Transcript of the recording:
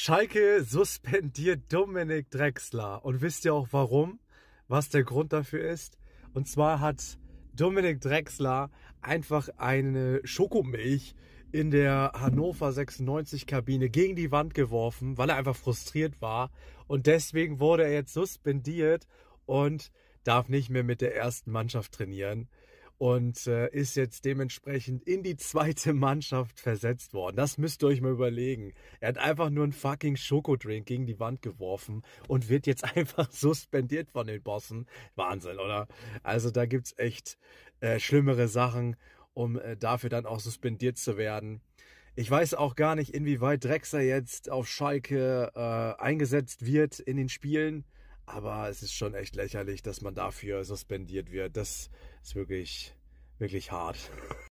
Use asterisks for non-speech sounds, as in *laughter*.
Schalke suspendiert Dominik Drexler. Und wisst ihr auch warum? Was der Grund dafür ist? Und zwar hat Dominik Drexler einfach eine Schokomilch in der Hannover 96 Kabine gegen die Wand geworfen, weil er einfach frustriert war. Und deswegen wurde er jetzt suspendiert und darf nicht mehr mit der ersten Mannschaft trainieren und äh, ist jetzt dementsprechend in die zweite Mannschaft versetzt worden. Das müsst ihr euch mal überlegen. Er hat einfach nur einen fucking Schokodrink gegen die Wand geworfen und wird jetzt *laughs* einfach suspendiert von den Bossen. Wahnsinn, oder? Also da gibt's echt äh, schlimmere Sachen, um äh, dafür dann auch suspendiert zu werden. Ich weiß auch gar nicht, inwieweit Drexler jetzt auf Schalke äh, eingesetzt wird in den Spielen. Aber es ist schon echt lächerlich, dass man dafür suspendiert wird. Das ist wirklich, wirklich hart.